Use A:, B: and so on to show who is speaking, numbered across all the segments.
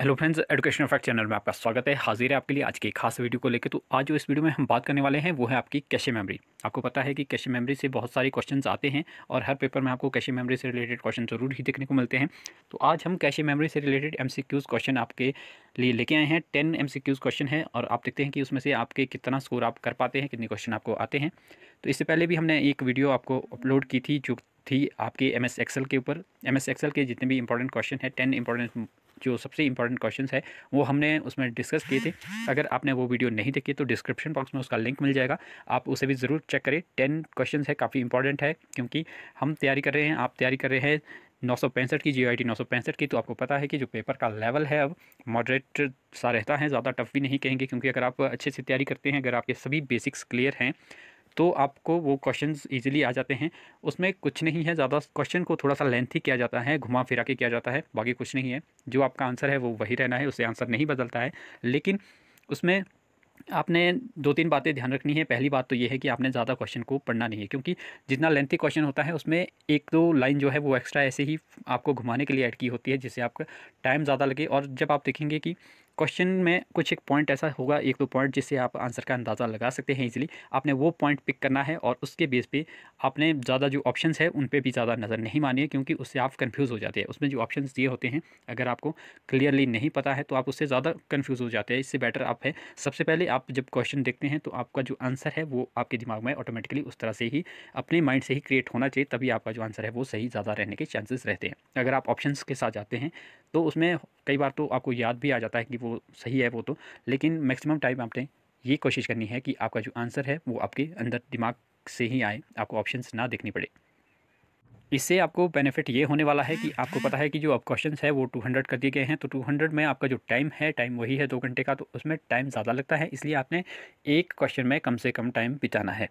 A: Hello friends education fact channel में आपका स्वागत है हाजिर है आपके लिए आज की खास वीडियो को लेकर तो आज जो इस वीडियो में हम बात करने वाले हैं वो है आपकी कैशे मेमोरी आपको पता है कि कैशे मेमोरी से बहुत सारे क्वेश्चंस आते हैं और हर पेपर में आपको कैशे मेमोरी से रिलेटेड क्वेश्चन जरूर ही देखने को मिलते हैं तो आज हम कैशे मेमरी से रिलेटेड एम क्वेश्चन आपके लिए लेके आए हैं टेन एम क्वेश्चन है और आप देखते हैं कि उसमें से आपके कितना स्कोर आप कर पाते हैं कितने क्वेश्चन आपको आते हैं तो इससे पहले भी हमने एक वीडियो आपको अपलोड की थी जो थी आपके एम एस के ऊपर एम एस के जितने भी इंपॉर्टेंट क्वेश्चन है टेन इंपॉर्टेंट जो सबसे इंपॉर्टेंट क्वेश्चन है वो हमने उसमें डिस्कस किए थे अगर आपने वो वीडियो नहीं देखी तो डिस्क्रिप्शन बॉक्स में उसका लिंक मिल जाएगा आप उसे भी ज़रूर चेक करें टेन क्वेश्चन है काफ़ी इंपॉर्टेंट है क्योंकि हम तैयारी कर रहे हैं आप तैयारी कर रहे हैं नौ सौ पैंसठ की जी आई टी नौ सौ पैंसठ की तो आपको पता है कि जो पेपर का लेवल है अब मॉडरेट सा रहता है ज़्यादा टफ भी नहीं कहेंगे क्योंकि अगर आप अच्छे से तैयारी करते हैं अगर आपके सभी बेसिक्स क्लियर हैं तो आपको वो क्वेश्चन ईजिली आ जाते हैं उसमें कुछ नहीं है ज़्यादा क्वेश्चन को थोड़ा सा लेंथी किया जाता है घुमा फिरा के किया जाता है बाकी कुछ नहीं है जो आपका आंसर है वो वही रहना है उससे आंसर नहीं बदलता है लेकिन उसमें आपने दो तीन बातें ध्यान रखनी है पहली बात तो ये है कि आपने ज़्यादा क्वेश्चन को पढ़ना नहीं है क्योंकि जितना लेंथी क्वेश्चन होता है उसमें एक दो लाइन जो है वो एक्स्ट्रा ऐसे ही आपको घुमाने के लिए ऐड की होती है जिससे आपका टाइम ज़्यादा लगे और जब आप देखेंगे कि क्वेश्चन में कुछ एक पॉइंट ऐसा होगा एक दो पॉइंट जिससे आप आंसर का अंदाज़ा लगा सकते हैं इजीली आपने वो पॉइंट पिक करना है और उसके बेस पे आपने ज़्यादा जो ऑप्शन है उन पर भी ज़्यादा नज़र नहीं मानी है क्योंकि उससे आप कन्फ्यूज़ हो जाते हैं उसमें जो ऑप्शन दिए होते हैं अगर आपको क्लियरली नहीं पता है तो आप उससे ज़्यादा कन्फ्यूज़ हो जाते हैं इससे बेटर आप है सबसे पहले आप जब क्वेश्चन देखते हैं तो आपका जो आंसर है वो आपके दिमाग में ऑटोमेटिकली उस तरह से ही अपने माइंड से ही क्रिएट होना चाहिए तभी आपका जो आंसर है वो सही ज़्यादा रहने के चांसेस रहते हैं अगर आप ऑप्शन के साथ जाते हैं तो उसमें कई बार तो आपको याद भी आ जाता है कि वो सही है वो तो लेकिन मैक्सिमम टाइम आपने ये कोशिश करनी है कि आपका जो आंसर है वो आपके अंदर दिमाग से ही आए आपको ऑप्शन ना देखनी पड़े इससे आपको बेनिफिट ये होने वाला है कि आपको पता है कि जो आप क्वेश्चन है वो 200 कर दिए गए हैं तो 200 में आपका जो टाइम है टाइम वही है दो घंटे का तो उसमें टाइम ज़्यादा लगता है इसलिए आपने एक क्वेश्चन में कम से कम टाइम बिताना है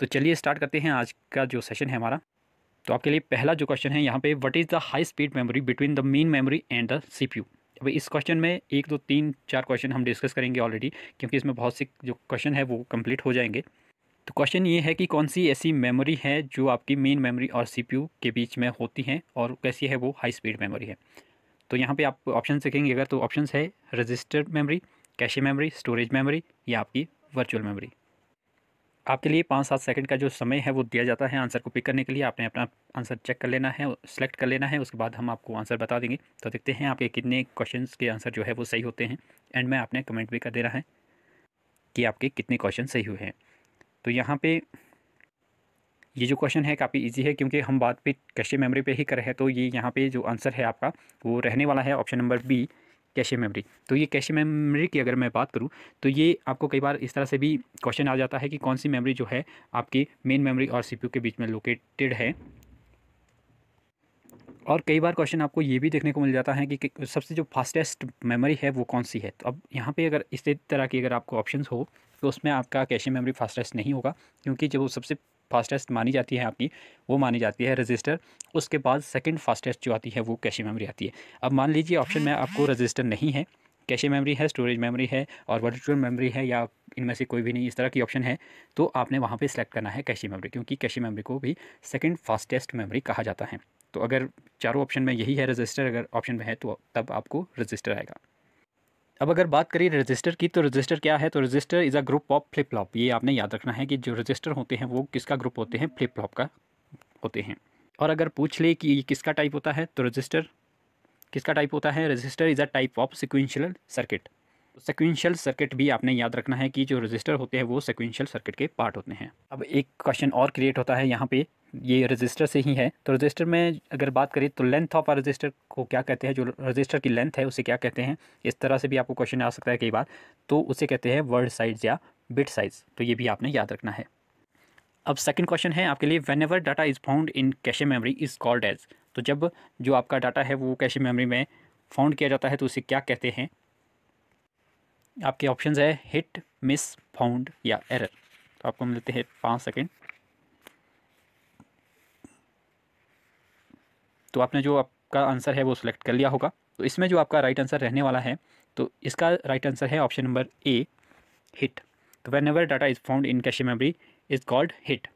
A: तो चलिए स्टार्ट करते हैं आज का जो सेशन है हमारा तो आपके लिए पहला जो क्वेश्चन है यहाँ पे what is the high speed memory between the main memory and the CPU अब इस क्वेश्चन में एक दो तीन चार क्वेश्चन हम डिस्कस करेंगे ऑलरेडी क्योंकि इसमें बहुत से जो क्वेश्चन है वो कंप्लीट हो जाएंगे तो क्वेश्चन ये है कि कौन सी ऐसी मेमोरी है जो आपकी मेन मेमोरी और यू के बीच में होती हैं और कैसी है वो हाई स्पीड मेमोरी है तो यहाँ पर आप ऑप्शन देखेंगे अगर तो ऑप्शन है registered memory cache memory storage memory या आपकी वर्चुअल मेमोरी आपके लिए पाँच सात सेकंड का जो समय है वो दिया जाता है आंसर को पिक करने के लिए आपने अपना आंसर चेक कर लेना है सेलेक्ट कर लेना है उसके बाद हम आपको आंसर बता देंगे तो देखते हैं आपके कितने क्वेश्चन के आंसर जो है वो सही होते हैं एंड मैं आपने कमेंट भी कर देना है कि आपके कितने क्वेश्चन सही हुए हैं तो यहाँ पर ये जो क्वेश्चन है काफ़ी ईजी है क्योंकि हम बात पे कैशे मेमोरी पर ही कर रहे हैं तो ये यहाँ पर जो आंसर है आपका वो रहने वाला है option number B cache memory तो ये कैशे मेमोरी की अगर मैं बात करूँ तो ये आपको कई बार इस तरह से भी क्वेश्चन आ जाता है कि कौन सी मेमोरी जो है आपकी मेन मेमोरी और सी के बीच में लोकेटेड है और कई बार क्वेश्चन आपको ये भी देखने को मिल जाता है कि सबसे जो फास्टेस्ट मेमोरी है वो कौन सी है तो अब यहाँ पे अगर इस तरह की अगर आपको ऑप्शंस हो तो उसमें आपका कैशे मेमोरी फास्टेस्ट नहीं होगा क्योंकि जब वो सबसे फास्टेस्ट मानी जाती है आपकी वो मानी जाती है रजिस्टर उसके बाद सेकेंड फास्टेस्ट जो आती है वो कैशी मेमरी आती है अब मान लीजिए ऑप्शन में आपको रजिस्टर नहीं है कैशे मेमोरी है स्टोरेज मेमोरी है और वर्चुअल मेमोरी है या इनमें से कोई भी नहीं इस तरह की ऑप्शन है तो आपने वहाँ पे सेलेक्ट करना है कैशी मेमोरी क्योंकि कैशी मेमोरी को भी सेकंड फास्टेस्ट मेमोरी कहा जाता है तो अगर चारों ऑप्शन में यही है रजिस्टर अगर ऑप्शन में है तो तब आपको रजिस्टर आएगा अब अगर बात करें रजिस्टर की तो रजिस्टर क्या है तो register is a group of flip flop ये आपने याद रखना है कि जो रजिस्टर होते हैं वो किसका ग्रुप होते हैं फ्लिप फ्लॉप का होते हैं और अगर पूछ ले कि ये किसका टाइप होता है तो रजिस्टर किसका टाइप होता है register is a type of sequential circuit sequential circuit भी आपने याद रखना है कि जो रजिस्टर होते हैं वो सिक्वेंशियल सर्किट के पार्ट होते हैं अब एक क्वेश्चन और क्रिएट होता है यहाँ पे ये रजिस्टर से ही है तो रजिस्टर में अगर बात करें तो लेंथ ऑफ आ रजिस्टर को क्या कहते हैं जो रजिस्टर की लेंथ है उसे क्या कहते हैं इस तरह से भी आपको क्वेश्चन आ सकता है कई बार तो उसे कहते हैं वर्ड साइज या बिट साइज तो ये भी आपने याद रखना है अब सेकेंड क्वेश्चन है आपके लिए whenever data is found in cache memory is called as तो जब जो आपका डाटा है वो कैशे मेमरी में फाउंड किया जाता है तो उसे क्या कहते हैं आपके ऑप्शंस है हिट मिस फाउंड या एरर तो आपको मिलते हैं पाँच सेकेंड तो आपने जो आपका आंसर है वो सिलेक्ट कर लिया होगा तो इसमें जो आपका राइट आंसर रहने वाला है तो इसका राइट आंसर है ऑप्शन नंबर ए हिट तो whenever data is found in cache memory is called hit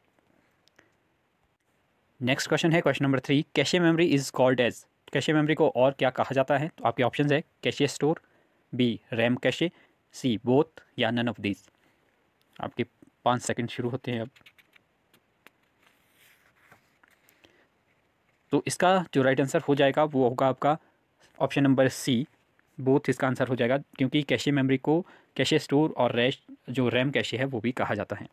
A: next question है question number three cache memory is called as cache memory को और क्या कहा जाता है तो आपके ऑप्शन है cache store B RAM cache C both या नन ऑफ दीज आपके पाँच सेकंड शुरू होते हैं अब तो इसका जो राइट आंसर हो जाएगा वो होगा आपका ऑप्शन नंबर सी बोथ इसका आंसर हो जाएगा क्योंकि कैशे मेमोरी को कैशे स्टोर और रैश जो रैम कैशे है वो भी कहा जाता है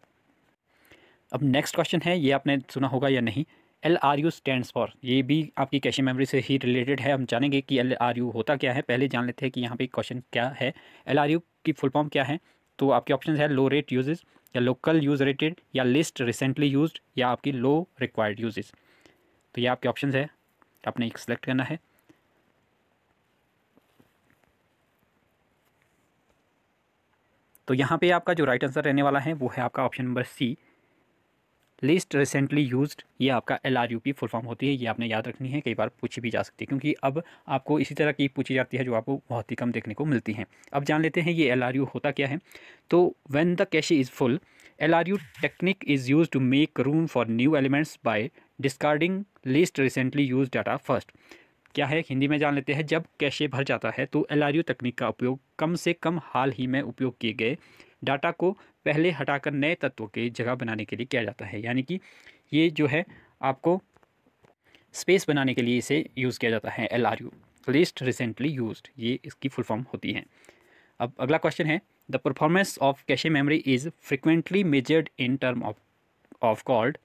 A: अब नेक्स्ट क्वेश्चन है ये आपने सुना होगा या नहीं L R U stand for ये भी आपकी कैशे मेमोरी से ही रिलेटेड है हम जानेंगे कि एल आर यू होता क्या है पहले जान लेते हैं कि यहाँ पे क्वेश्चन क्या है एल आर यू की फुल फॉर्म क्या है तो आपके ऑप्शन है लो रेट यूजेज या लोकल यूज रेटेड या लिस्ट रिसेंटली यूज या आपकी लो रिक्वायर्ड यूजेज़ तो ये आपके ऑप्शन है आपने एक सेलेक्ट करना है तो यहाँ पे आपका जो राइट आंसर रहने वाला है वो है आपका option number C list recently use ये आपका L R U P full form होती है ये आपने याद रखनी है कई बार पूछी भी जा सकती है क्योंकि अब आपको इसी तरह की पूछी जाती है जो आपको बहुत ही कम देखने को मिलती है अब जान लेते हैं ये एल आर यू होता क्या है तो when the cache is full LRU technique is used to make room for new elements by discarding least recently used data first. क्या है हिंदी में जान लेते हैं जब कैशे भर जाता है तो एल तकनीक का उपयोग कम से कम हाल ही में उपयोग किए गए डाटा को पहले हटाकर नए तत्वों के जगह बनाने के लिए किया जाता है यानी कि ये जो है आपको स्पेस बनाने के लिए इसे यूज़ किया जाता है L R U list recently use ये इसकी फुल फॉर्म होती है अब अगला क्वेश्चन है The performance of cache memory is frequently measured in term of of called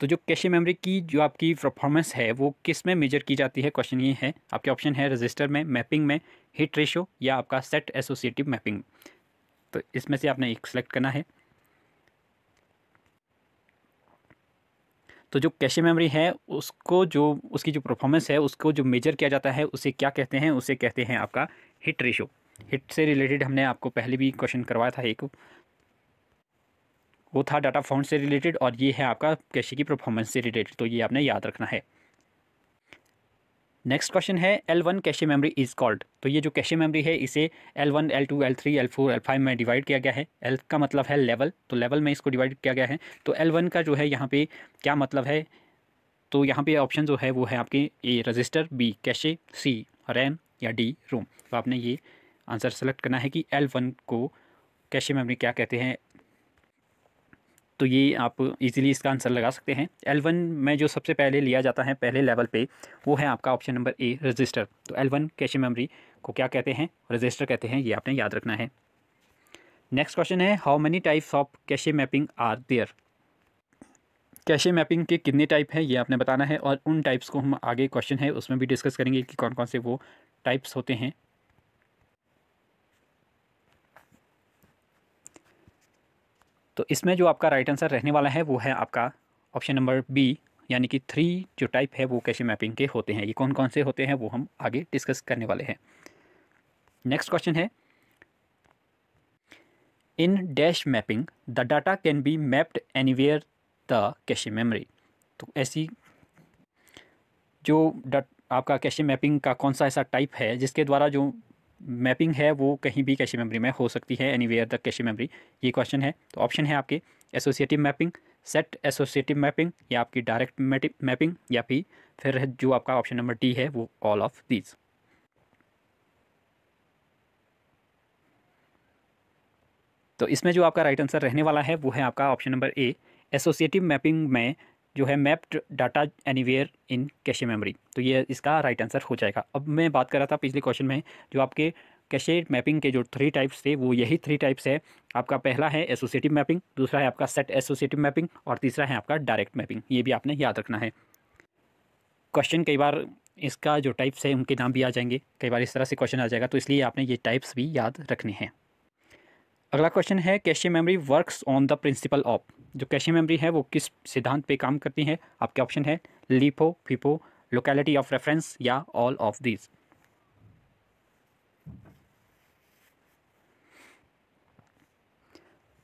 A: तो जो कैशे मेमोरी की जो आपकी परफॉर्मेंस है वो किस में मेजर की जाती है क्वेश्चन ये है आपके ऑप्शन है रजिस्टर में मैपिंग में हिट रेशो या आपका सेट एसोसिएटिव मैपिंग तो इसमें से आपने एक सेलेक्ट करना है तो जो कैशे मेमोरी है उसको जो उसकी जो परफॉर्मेंस है उसको जो मेजर किया जाता है उसे क्या कहते हैं उसे कहते हैं आपका हिट रेशो हिट से रिलेटेड हमने आपको पहले भी क्वेश्चन करवाया था एक वो था डाटा फाउंड से रिलेटेड और ये है आपका कैशे की परफॉर्मेंस से रिलेटेड तो ये आपने याद रखना है नेक्स्ट क्वेश्चन है L one cache memory is called तो ये जो कैशे मेमरी है इसे L one L two L three L four L five में डिवाइड किया गया है एल का मतलब है लेवल तो लेवल में इसको डिवाइड किया गया है तो एल वन का जो है यहाँ पे क्या मतलब है तो यहाँ पे ऑप्शन जो है वो है आपके A register B cache C RAM या डी रोम तो आपने ये आंसर सेलेक्ट करना है कि एल वन को कैशे मेमोरी क्या कहते हैं तो ये आप इजीली इसका आंसर लगा सकते हैं एल वन में जो सबसे पहले लिया जाता है पहले लेवल पे वो है आपका ऑप्शन नंबर ए रजिस्टर तो एल वन कैशे मेमोरी को क्या कहते हैं रजिस्टर कहते हैं ये आपने याद रखना है नेक्स्ट क्वेश्चन है how many types of cache mapping are there cache mapping के कितने टाइप हैं ये आपने बताना है और उन टाइप्स को हम आगे क्वेश्चन है उसमें भी डिस्कस करेंगे कि कौन कौन से वो टाइप्स होते हैं तो इसमें जो आपका राइट आंसर रहने वाला है वो है आपका ऑप्शन नंबर बी यानी कि थ्री जो टाइप है वो कैशे मैपिंग के होते हैं ये कौन कौन से होते हैं वो हम आगे डिस्कस करने वाले हैं नेक्स्ट क्वेश्चन है in dash mapping the data can be mapped anywhere the cache memory तो ऐसी जो डाट आपका कैशे मैपिंग का कौन सा ऐसा टाइप है जिसके द्वारा जो मैपिंग है वो कहीं भी कैशे मेमोरी में हो सकती है anywhere the cache memory ये क्वेश्चन है तो ऑप्शन है आपके associative mapping set associative mapping या आपकी डायरेक्ट मैपिंग या फिर फिर जो आपका ऑप्शन नंबर डी है वो ऑल ऑफ दीज तो इसमें जो आपका राइट आंसर रहने वाला है वो है आपका option number A associative mapping में जो है mapped data anywhere in cache memory तो ये इसका राइट आंसर हो जाएगा अब मैं बात कर रहा था पिछले क्वेश्चन में जो आपके कैशे मैपिंग के जो थ्री टाइप्स थे वो यही थ्री टाइप्स है आपका पहला है एसोसिएटिव मैपिंग दूसरा है आपका सेट एसोसिएटिव मैपिंग और तीसरा है आपका डायरेक्ट मैपिंग ये भी आपने याद रखना है क्वेश्चन कई बार इसका जो टाइप्स है उनके नाम भी आ जाएंगे कई बार इस तरह से क्वेश्चन आ जाएगा तो इसलिए आपने ये टाइप्स भी याद रखने हैं अगला क्वेश्चन है cache memory works on the principle of जो कैशे मेमोरी है वो किस सिद्धांत पे काम करती है आपके ऑप्शन है LIFO FIFO locality of reference या ऑल ऑफ दीज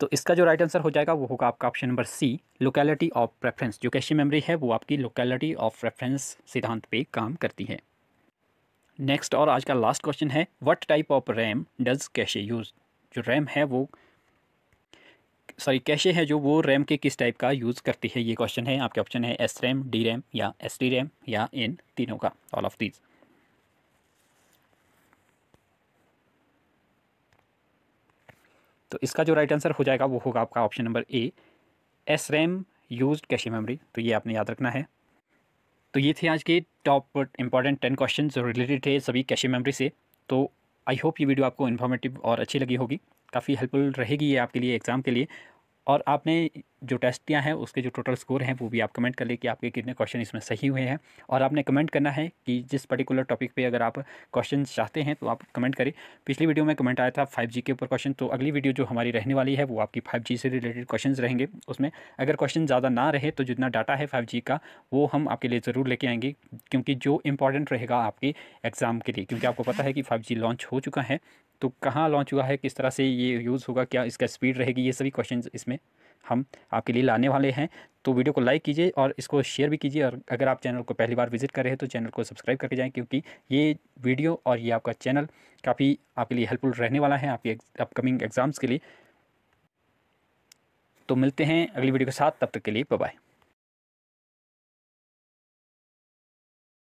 A: तो इसका जो राइट आंसर हो जाएगा वो होगा आपका option number C locality of reference जो कैशे मेमोरी है वो आपकी लोकेलिटी ऑफ रेफरेंस सिद्धांत पे काम करती है नेक्स्ट और आज का लास्ट क्वेश्चन है what type of RAM does cache use जो रैम है वो सॉरी कैशे है जो वो रैम के किस टाइप का यूज़ करती है ये क्वेश्चन है आपके ऑप्शन है एस रैम डी रैम या एस डी रैम या इन तीनों का ऑल ऑफ दीज तो इसका जो राइट आंसर हो जाएगा वो होगा आपका option number A S RAM use cache memory तो ये आपने याद रखना है तो ये थे आज के टॉप इंपॉर्टेंट टेन क्वेश्चन जो रिलेटेड थे सभी कैशे मेमोरी से तो आई होप ये वीडियो आपको इन्फॉर्मेटिव और अच्छी लगी होगी काफ़ी हेल्पफुल रहेगी ये आपके लिए एग्ज़ाम के लिए और आपने जो टेस्टियाँ हैं उसके जो टोटल स्कोर हैं वो भी आप कमेंट कर लें कि आपके कितने क्वेश्चन इसमें सही हुए हैं और आपने कमेंट करना है कि जिस पर्टिकुलर टॉपिक पे अगर आप क्वेश्चन चाहते हैं तो आप कमेंट करें पिछली वीडियो में कमेंट आया था फाइव जी के ऊपर क्वेश्चन तो अगली वीडियो जो हमारी रहने वाली है वो आपकी फाइव जी से रिलेटेड क्वेश्चन रहेंगे उसमें अगर क्वेश्चन ज़्यादा ना रहे तो जितना डाटा है फाइव जी का वो हम आपके लिए ज़रूर लेके आएंगे क्योंकि जो इंपॉर्टेंट रहेगा आपके एग्ज़ाम के लिए क्योंकि आपको पता है कि फाइव लॉन्च हो चुका है तो कहाँ लॉन्च हुआ है किस तरह से ये यूज़ होगा क्या इसका स्पीड रहेगी ये सभी क्वेश्चन इसमें हम आपके लिए लाने वाले हैं तो वीडियो को लाइक कीजिए और इसको शेयर भी कीजिए और अगर आप चैनल को पहली बार विजिट कर रहे हैं तो चैनल को सब्सक्राइब करके जाएं क्योंकि ये वीडियो और ये आपका चैनल काफ़ी आपके लिए हेल्पफुल रहने वाला है आपके अपकमिंग एग्ज़ाम्स के लिए तो मिलते हैं अगली वीडियो के साथ तब तक के लिए बाय